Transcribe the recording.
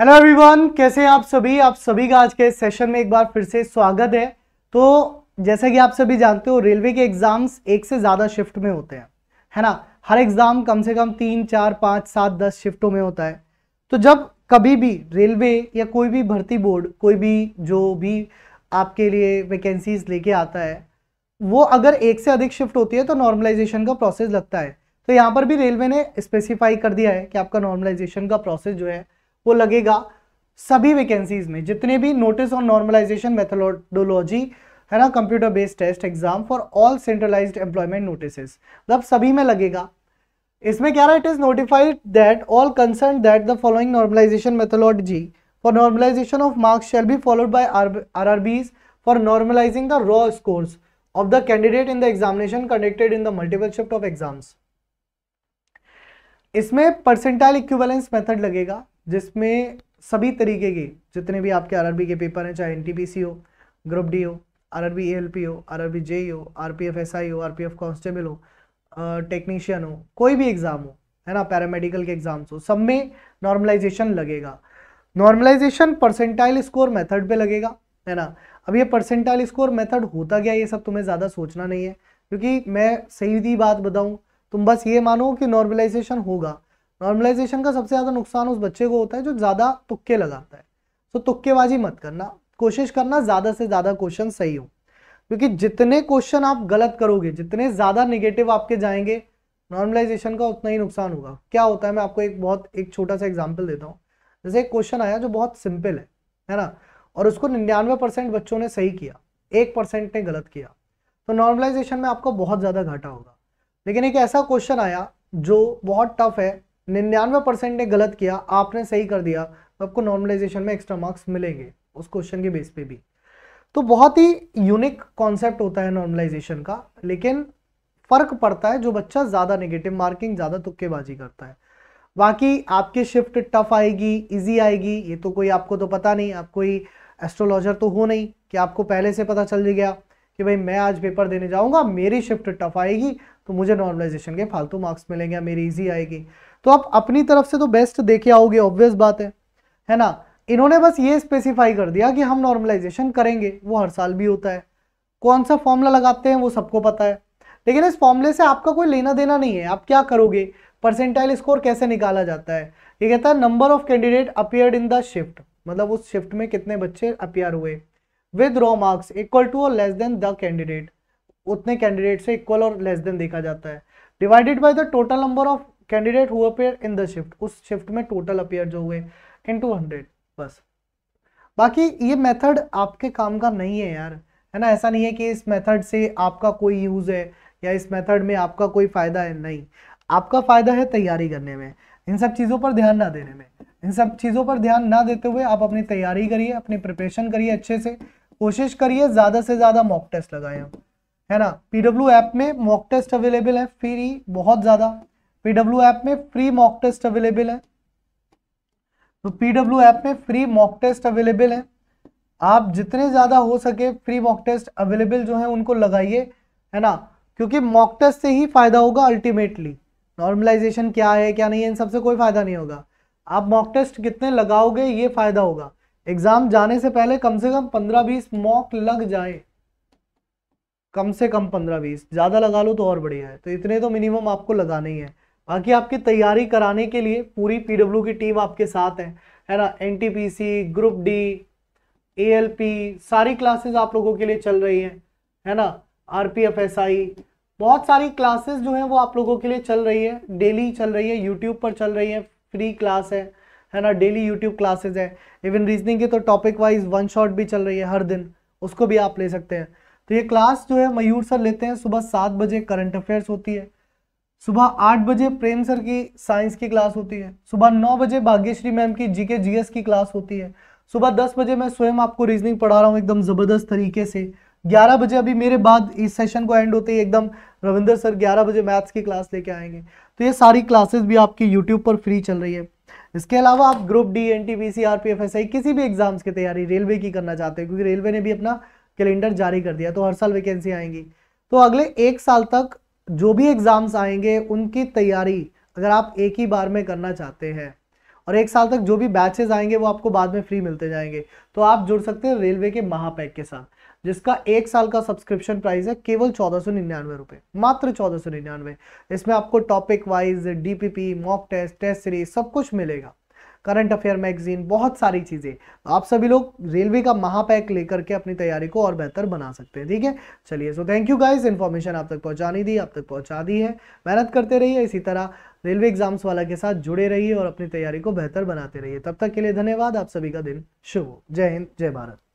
hello everyone कैसे हैं आप सभी आप सभी का आज के सेशन में एक बार फिर से स्वागत है तो जैसा कि आप सभी जानते हो रेलवे के एग्जाम्स एक से ज़्यादा शिफ्ट में होते हैं है ना हर एग्ज़ाम कम से कम तीन चार पाँच सात दस शिफ्टों में होता है तो जब कभी भी रेलवे या कोई भी भर्ती बोर्ड कोई भी जो भी आपके लिए वैकेंसीज लेके आता है वो अगर एक से अधिक शिफ्ट होती है तो नॉर्मलाइजेशन का प्रोसेस लगता है तो यहाँ पर भी रेलवे ने स्पेसिफाई कर दिया है कि आपका नॉर्मलाइजेशन का प्रोसेस जो है वो लगेगा सभी वैकेंसीज में जितने भी नोटिस ऑन नॉर्मलाइजेशन मेथोडोलॉजी है ना computer based test exam for all centralised employment notice अब सभी में लगेगा इसमें क्या रहा it is notified that all concern that the following normalisation methodology for normalisation of marks shall be followed by R R for normalising the raw scores of the candidate in the examination conducted in the multiple shift of exams इसमें percentile equivalence method लगेगा जिसमें सभी तरीके के जितने भी आपके are के पेपर हैं चाहे एन हो ग्रुप डी हो एल पी हो जे ई हो R P F S I हो आर पी एफ कॉन्स्टेबल हो टेक्नीशियन हो कोई भी एग्ज़ाम हो है ना पैरामेडिकल के एग्ज़ाम्स हो सब में नॉर्मलाइजेशन लगेगा नॉर्मलाइजेशन परसेंटाइल स्कोर मेथड पे लगेगा है ना अब ये परसेंटाइल स्कोर मेथड होता गया ये सब तुम्हें ज़्यादा सोचना नहीं है क्योंकि मैं सही दी बात बताऊँ तुम बस ये मानो कि नॉर्मलाइजेशन होगा नॉर्मलाइजेशन का सबसे ज़्यादा नुकसान उस बच्चे को होता है जो ज़्यादा तुक्के लगाता है सो तुक्केबाजी मत करना कोशिश करना ज़्यादा से ज़्यादा क्वेश्चन सही हो क्योंकि जितने क्वेश्चन आप गलत करोगे जितने ज़्यादा निगेटिव आपके जाएंगे नॉर्मलाइजेशन का उतना ही नुकसान होगा क्या होता है मैं आपको एक बहुत एक छोटा सा एग्जाम्पल देता हूँ जैसे एक क्वेश्चन आया जो बहुत सिंपल है है ना और उसको निन्यानवे परसेंट बच्चों ने सही किया एक परसेंट ने गलत किया तो नॉर्मलाइजेशन में आपको बहुत ज़्यादा घाटा होगा लेकिन एक ऐसा क्वेश्चन आया जो बहुत टफ है निन्यानवे परसेंट ने गलत किया आपने सही कर दिया तो आपको नॉर्मलाइजेशन में एक्स्ट्रा मार्क्स मिलेंगे उस क्वेश्चन के बेस पे भी तो बहुत ही यूनिक कॉन्सेप्ट होता है नॉर्मलाइजेशन का लेकिन फर्क पड़ता है जो बच्चा ज़्यादा नेगेटिव मार्किंग ज़्यादा तुक्केबाजी करता है बाकी आपकी शिफ्ट टफ आएगी इजी आएगी ये तो कोई आपको तो पता नहीं आप कोई एस्ट्रोलॉजर तो हो नहीं कि आपको पहले से पता चल गया कि भाई मैं आज पेपर देने जाऊंगा मेरी शिफ्ट टफ आएगी तो मुझे नॉर्मलाइजेशन के फालतू मार्क्स मिलेंगे मेरी इजी आएगी तो आप अपनी तरफ से तो बेस्ट देखे आओगे ऑब्वियस बात है है ना इन्होंने बस ये स्पेसिफाई कर दिया कि हम नॉर्मलाइजेशन करेंगे वो हर साल भी होता है कौन सा फॉर्मूला लगाते हैं वो सबको पता है लेकिन इस फॉर्मूले से आपका कोई लेना देना नहीं है आप क्या करोगे परसेंटाइल स्कोर कैसे निकाला जाता है ये कहता है number of candidate appeared in the shift मतलब उस शिफ्ट में कितने बच्चे अपियर हुए with raw marks equal to और लेस देन द कैंडिडेट उतने कैंडिडेट से इक्वल और लेस देन देखा जाता है divided by the total number of candidate who appear in the shift उस शिफ्ट में टोटल अपेयर जो हुए इन टू हंड्रेड बस बाकी ये मेथड आपके काम का नहीं है यार है ना ऐसा नहीं है कि इस मेथड से आपका कोई यूज़ है या इस मेथड में आपका कोई फ़ायदा है नहीं आपका फ़ायदा है तैयारी करने में इन सब चीज़ों पर ध्यान ना देने में इन सब चीज़ों पर ध्यान ना देते हुए आप अपनी तैयारी करिए अपनी प्रिपरेशन करिए अच्छे से कोशिश करिए ज़्यादा से ज़्यादा मॉक टेस्ट लगाएं है ना पीडब्ल्यू ऐप में मॉक टेस्ट अवेलेबल है फ्री बहुत ज़्यादा पीडब्ल्यू ऐप में फ्री मॉक टेस्ट अवेलेबल है तो पीडब्ल्यू ऐप में फ्री मॉक टेस्ट अवेलेबल है आप जितने ज़्यादा हो सके फ्री मॉक टेस्ट अवेलेबल जो है उनको लगाइए है ना क्योंकि मॉक टेस्ट से ही फ़ायदा होगा अल्टीमेटली नॉर्मलाइजेशन क्या है क्या नहीं है इन सबसे कोई फ़ायदा नहीं होगा आप मॉक टेस्ट कितने लगाओगे ये फ़ायदा होगा एग्ज़ाम जाने से पहले कम से कम पंद्रह बीस मॉक लग जाए कम से कम पंद्रह बीस ज़्यादा लगा लो तो और बढ़िया है तो इतने तो मिनिमम आपको लगाना ही है बाकी आपकी तैयारी कराने के लिए पूरी पी की टीम आपके साथ है है ना एन ग्रुप डी ए सारी क्लासेज आप लोगों के लिए चल रही हैं है ना आरपीएफएसआई बहुत सारी क्लासेस जो हैं वो आप लोगों के लिए चल रही है डेली चल रही है यूट्यूब पर चल रही है फ्री क्लास है है ना डेली यूट्यूब क्लासेज है इवन रीजनिंग के तो टॉपिक वाइज वन शॉट भी चल रही है हर दिन उसको भी आप ले सकते हैं तो ये क्लास जो है मयूर सर लेते हैं सुबह सात बजे करंट अफेयर्स होती है सुबह आठ बजे प्रेम सर की साइंस की क्लास होती है सुबह नौ बजे भाग्यश्री मैम की जीके जीएस की क्लास होती है सुबह दस बजे मैं स्वयं आपको रीजनिंग पढ़ा रहा हूँ एकदम ज़बरदस्त तरीके से ग्यारह बजे अभी मेरे बाद इस सेशन को एंड होते ही एकदम रविंदर सर ग्यारह बजे मैथ्स की क्लास लेके आएंगे तो ये सारी क्लासेस भी आपकी यूट्यूब पर फ्री चल रही है इसके अलावा आप group D N T B C R P F S I किसी भी एग्जाम्स की तैयारी रेलवे की करना चाहते हैं क्योंकि रेलवे ने भी अपना कैलेंडर जारी कर दिया तो हर साल वैकेंसी आएंगी तो अगले एक साल तक जो भी एग्ज़ाम्स आएंगे उनकी तैयारी अगर आप एक ही बार में करना चाहते हैं और एक साल तक जो भी बैचेज आएंगे वो आपको बाद में फ्री मिलते जाएंगे तो आप जुड़ सकते हैं रेलवे के महापैक के साथ जिसका एक साल का सब्सक्रिप्शन प्राइस है केवल चौदह सौ निन्यानवे रुपए मात्र चौदह सौ निन्यानवे इसमें आपको topic wise DPP mock test test series सब कुछ मिलेगा करंट अफेयर मैगजीन बहुत सारी चीज़ें आप सभी लोग रेलवे का महापैक लेकर के अपनी तैयारी को और बेहतर बना सकते हैं ठीक है चलिए so thank you guys information आप तक पहुँचानी दी आप तक पहुँचा दी है मेहनत करते रहिए इसी तरह रेलवे एग्जाम्स वाला के साथ जुड़े रहिए और अपनी तैयारी को बेहतर बनाते रहिए तब तक के लिए धन्यवाद आप सभी का दिन शुभ जय हिंद जय भारत